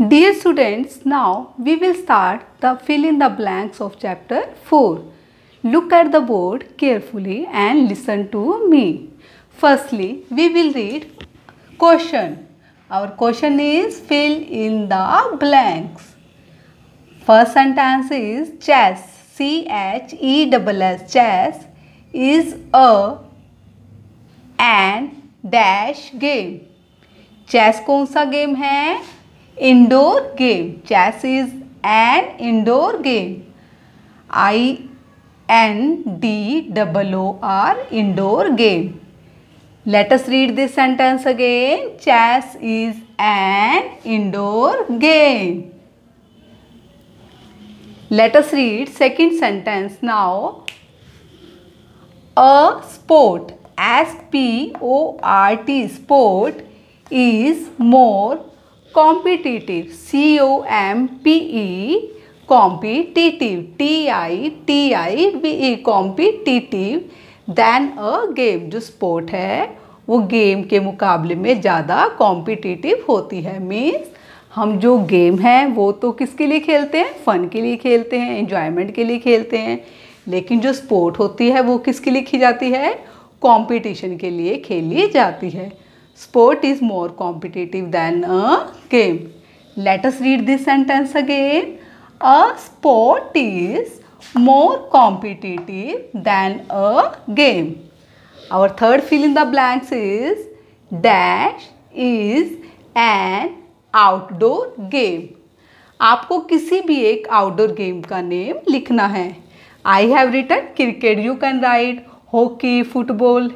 Dear students, now we will start the fill in the blanks of chapter 4. Look at the board carefully and listen to me. Firstly, we will read question. Our question is fill in the blanks. First sentence is chess. C-H-E-S-S chess is a and dash game. Chess कौन game game indoor game. Chess is an indoor game. I N D O O R indoor game. Let us read this sentence again. Chess is an indoor game. Let us read second sentence now. A sport, S-P-O-R-T, sport is more competitive C O M P E competitive T I T I B E competitive than a game जो sport है वो game के मुकाबले में ज़्यादा competitive होती है means हम जो गेम हैं वो तो किसके लिए खेलते हैं फ़न के लिए खेलते हैं इन्जॉयमेंट के लिए खेलते हैं लेकिन जो स्पोर्ट होती है वो किसके लिए की जाती है कॉम्पिटिशन के लिए खेली जाती है Sport is more competitive than a game. Let us read this sentence again. A sport is more competitive than a game. Our third fill in the blanks is dash is an outdoor game आपको किसी भी एक outdoor game का name लिखना है I have written cricket you can write hockey football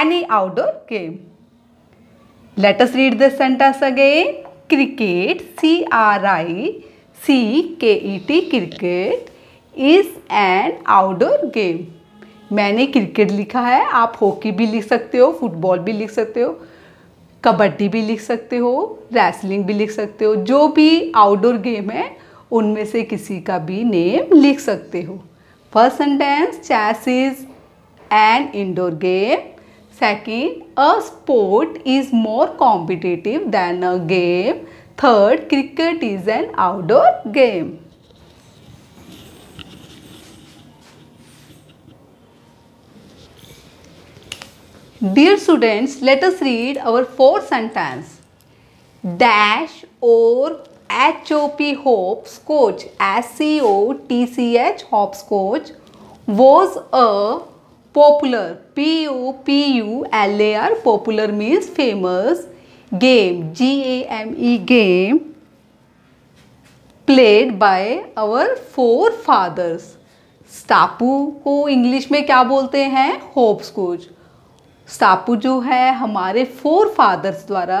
any outdoor game Let us read this sentence again. Cricket, C-R-I-C-K-E-T, cricket is an outdoor game. मैंने cricket लिखा है आप हॉकी भी लिख सकते हो फुटबॉल भी लिख सकते हो कबड्डी भी लिख सकते हो रेसलिंग भी लिख सकते हो जो भी आउटडोर गेम है उनमें से किसी का भी नेम लिख सकते हो first sentence chess is an indoor game Second, a sport is more competitive than a game. Third, cricket is an outdoor game. Dear students, let us read our fourth sentence. Dash or HOP A C O T C H SCOTCH coach was a popular p o p u l a r popular means famous game g a m e game played by our four fathers स्टापू को English में क्या बोलते हैं hopes coach स्टापू जो है हमारे four fathers द्वारा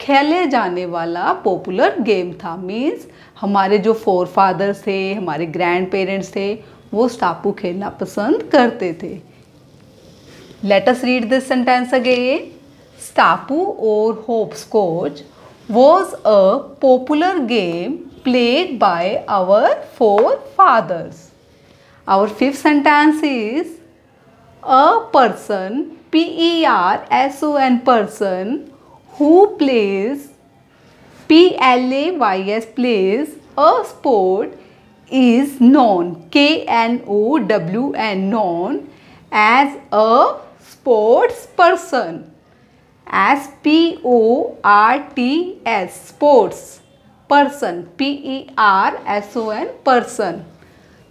खेले जाने वाला पॉपुलर गेम था मीन्स हमारे जो फोर फादर्स थे हमारे ग्रैंड पेरेंट्स थे वो स्टापू खेलना पसंद करते थे let's read this sentence again स्टापू और hopscotch was a popular game played by our four fathers our fifth sentence is a person P E R S O N person who plays P L A Y S plays a sport is known K N O W N known as a sports person as P O R T S sports person P E R S O N person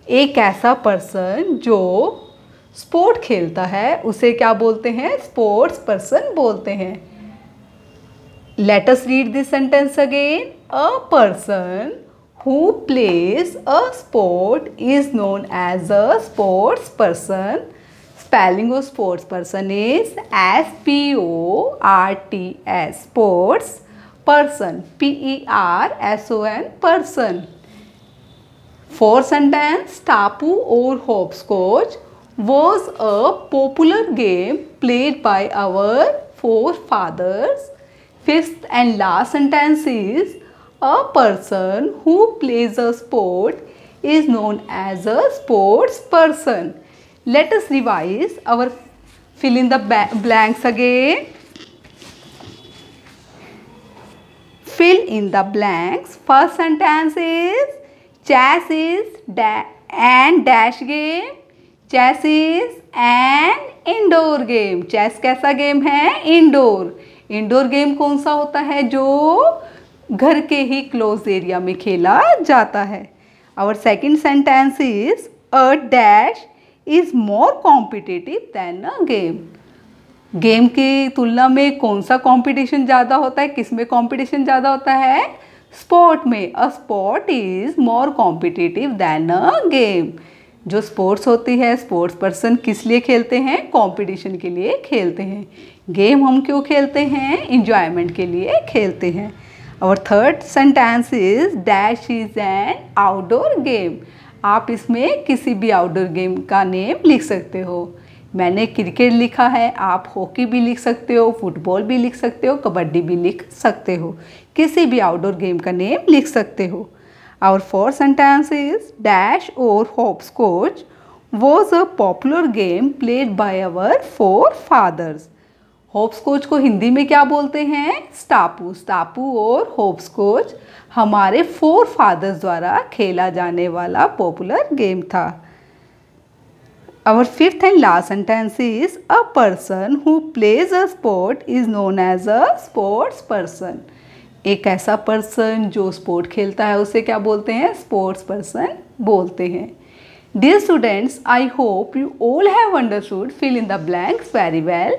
एक ऐसा person जो sport खेलता है उसे क्या बोलते हैं sports person बोलते हैं let's read this sentence again a person who plays a sport is known as a sports person. Spelling of sports person is S-P-O-R-T-S, sports person, P-E-R-S-O-N, person. For sentence, Tapu or Hopscotch was a popular game played by our forefathers. Fifth and last sentence is A person who plays a sport is known as a sports person. Let us revise our fill in the blanks again. Fill in the blanks. First sentence is chess is da and dash game. Chess is an indoor game. Chess kaisa game hai Indoor. Indoor game kaun sa hota hai jo घर के ही close area में खेला जाता है our second sentence is a dash is more competitive than a game game की तुलना में कौन सा कंपटीशन ज़्यादा होता है किस में कॉम्पिटिशन ज़्यादा होता है स्पोर्ट में a sport is more competitive than a game जो स्पोर्ट्स होती है स्पोर्ट्स पर्सन किस लिए खेलते हैं कंपटीशन के लिए खेलते हैं गेम हम क्यों खेलते हैं इंजॉयमेंट के लिए खेलते हैं और third sentence is dash is an outdoor game आप इसमें किसी भी आउटडोर गेम का नेम लिख सकते हो मैंने क्रिकेट लिखा है आप हॉकी भी लिख सकते हो फुटबॉल भी लिख सकते हो कबड्डी भी लिख सकते हो किसी भी आउटडोर गेम का नेम लिख सकते हो और फोर सेंटेंस इज डैश और hops was a popular game played by our four fathers hopscotch को हिंदी में क्या बोलते हैं स्टापू स्टापू और कोच हमारे फोर फादर्स द्वारा खेला जाने वाला पॉपुलर गेम था और fifth and last sentence is a person who plays a sport is known as a sports person एक ऐसा पर्सन जो स्पोर्ट खेलता है उसे क्या बोलते हैं स्पोर्ट्स पर्सन बोलते हैं Dear students, I hope you all have understood fill in the blanks very well.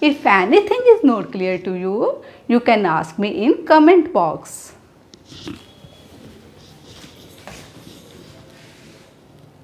If anything is not clear to you, you can ask me in comment box.